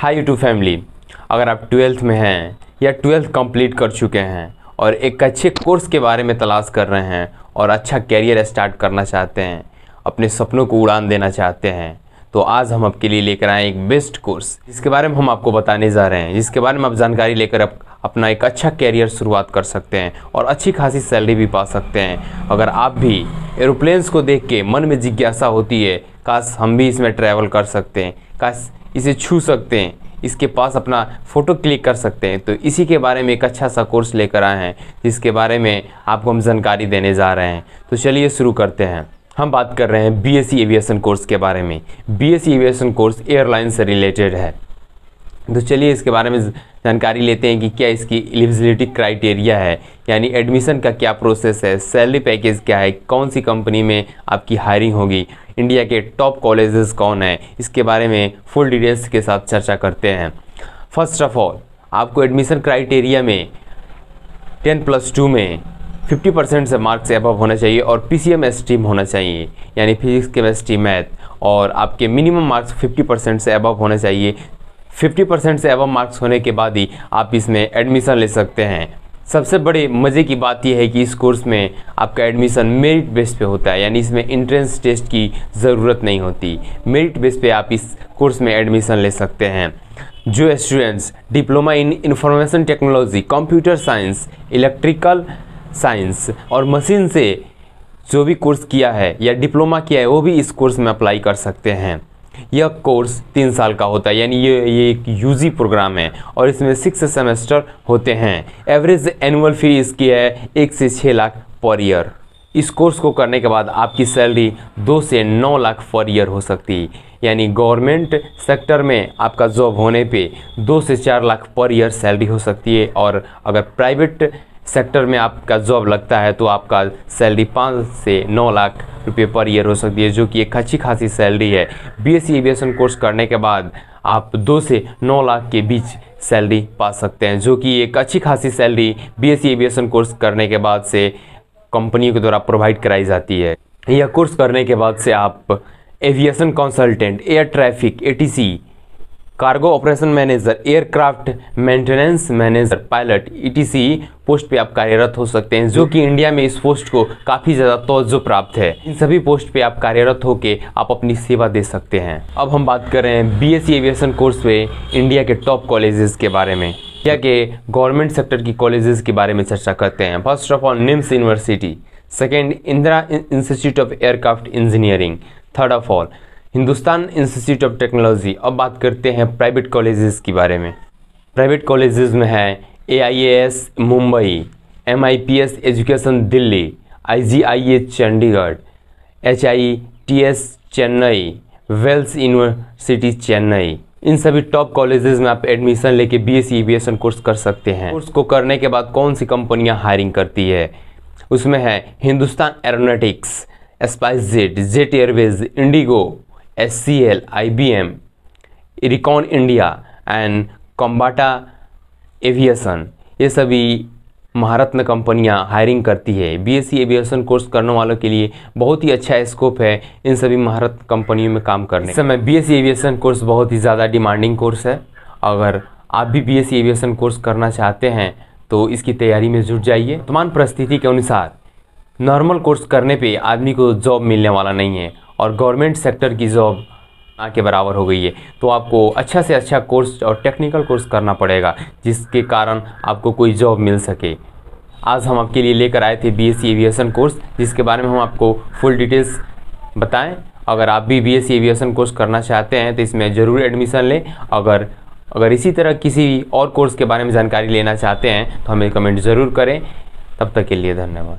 high YouTube family अगर आप twelfth में हैं या ट्वेल्थ कंप्लीट कर चुके हैं और एक अच्छे कोर्स के बारे में तलाश कर रहे हैं और अच्छा कैरियर स्टार्ट करना चाहते हैं अपने सपनों को उड़ान देना चाहते हैं तो आज हम आपके लिए लेकर आए एक बेस्ट कोर्स जिसके बारे में हम आपको बताने जा रहे हैं जिसके बारे में आप जानकारी लेकर आप अपना एक अच्छा कैरियर शुरुआत कर सकते हैं और अच्छी खासी सैलरी भी पा सकते हैं अगर आप भी एरोप्लेन्स को देख के मन में जिज्ञासा होती है काश हम भी इसमें ट्रैवल कर सकते हैं काश इसे छू सकते हैं इसके पास अपना फ़ोटो क्लिक कर सकते हैं तो इसी के बारे में एक अच्छा सा कोर्स लेकर आए हैं जिसके बारे में आपको हम जानकारी देने जा रहे हैं तो चलिए शुरू करते हैं हम बात कर रहे हैं बीएससी एविएशन कोर्स के बारे में बीएससी एविएशन कोर्स एयरलाइन से रिलेटेड है तो चलिए इसके बारे में जानकारी लेते हैं कि क्या इसकी एलिजिबिलिटी क्राइटेरिया है यानी एडमिशन का क्या प्रोसेस है सैलरी पैकेज क्या है कौन सी कंपनी में आपकी हायरिंग होगी इंडिया के टॉप कॉलेजेस कौन है इसके बारे में फुल डिटेल्स के साथ चर्चा करते हैं फर्स्ट ऑफ ऑल आपको एडमिशन क्राइटेरिया में टेन प्लस टू में 50 परसेंट से मार्क्स एबव होना चाहिए और P C M stream होना चाहिए यानी फिजिक्स केमेस्ट्री मैथ और आपके मिनिमम मार्क्स 50 परसेंट से एबव होने चाहिए 50 परसेंट से एबव मार्क्स होने के बाद ही आप इसमें एडमिशन ले सकते हैं सबसे बड़े मज़े की बात यह है कि इस कोर्स में आपका एडमिशन मेरिट बेस पे होता है यानी इसमें इंट्रेंस टेस्ट की ज़रूरत नहीं होती मेरिट बेस पे आप इस कोर्स में एडमिशन ले सकते हैं जो students diploma in information technology computer science electrical science और मशीन से जो भी कोर्स किया है या डिप्लोमा किया है वो भी इस कोर्स में अप्लाई कर सकते हैं यह कोर्स तीन साल का होता है यानी ये ये एक यूजी प्रोग्राम है और इसमें सिक्स सेमेस्टर होते हैं एवरेज एनुअल फ़ी इसकी है एक से छः लाख पर ईयर इस कोर्स को करने के बाद आपकी सैलरी दो से नौ लाख पर ईयर हो सकती यानी गवर्नमेंट सेक्टर में आपका जॉब होने पे दो से चार लाख पर ईयर सैलरी हो सकती है और अगर प्राइवेट सेक्टर में आपका जॉब लगता है तो आपका सैलरी पाँच से नौ लाख रुपये पर ईयर हो सकती है जो कि एक अच्छी खासी सैलरी है बीएससी एविएशन कोर्स करने के बाद आप दो से नौ लाख के बीच सैलरी पा सकते हैं जो कि एक अच्छी खासी सैलरी बीएससी एविएशन कोर्स करने के बाद से कंपनियों के द्वारा प्रोवाइड कराई जाती है यह कोर्स करने के बाद से आप aviation consultant air traffic ATC cargo operation manager aircraft maintenance manager pilot etc post पे आप कार्यरत हो सकते हैं जो कि इंडिया में इस पोस्ट को काफ़ी ज़्यादा तोज्जो प्राप्त है इन सभी पोस्ट पे आप कार्यरत होकर आप अपनी सेवा दे सकते हैं अब हम बात कर रहे हैं बीएससी एविएशन कोर्स में इंडिया के टॉप कॉलेजेस के बारे में इंडिया के गवर्नमेंट सेक्टर की कॉलेजेस के बारे में चर्चा करते हैं first of all NIMS University second Indira Institute of Aircraft Engineering third of all Hindustan Institute of Technology अब बात करते हैं प्राइवेट कॉलेजेस के बारे में प्राइवेट कॉलेजेस में है A Mumbai M education Delhi I e, Chandigarh H I T S Chennai Vels University Chennai इन सभी टॉप कॉलेजेस में आप एडमिशन लेके बी एस एविएशन कोर्स कर सकते हैं कोर्स को करने के बाद कौन सी कंपनियां हायरिंग करती है उसमें है Hindustan Aeronautics SpiceJet Jet Airways IndiGo S C L I B M Recon India and Cambata Aviation ये सभी महारत्न कंपनियां हायरिंग करती है बीएससी एविएशन कोर्स करने वालों के लिए बहुत ही अच्छा स्कोप है इन सभी महारत्न कंपनियों में काम करने इस समय बीएससी एविएशन कोर्स बहुत ही ज़्यादा डिमांडिंग कोर्स है अगर आप भी बीएससी एविएशन कोर्स करना चाहते हैं तो इसकी तैयारी में जुट जाइए वर्तमान परिस्थिति के अनुसार नॉर्मल कोर्स करने पर आदमी को जॉब मिलने वाला नहीं है और गवर्नमेंट सेक्टर की जॉब के बराबर हो गई है तो आपको अच्छा से अच्छा कोर्स और टेक्निकल कोर्स करना पड़ेगा जिसके कारण आपको कोई जॉब मिल सके आज हम आपके लिए लेकर आए थे बीएससी एविएशन कोर्स जिसके बारे में हम आपको फुल डिटेल्स बताएं अगर आप भी बीएससी एविएशन कोर्स करना चाहते हैं तो इसमें ज़रूर एडमिशन लें अगर अगर इसी तरह किसी और कोर्स के बारे में जानकारी लेना चाहते हैं तो हमें कमेंट ज़रूर करें तब तक के लिए धन्यवाद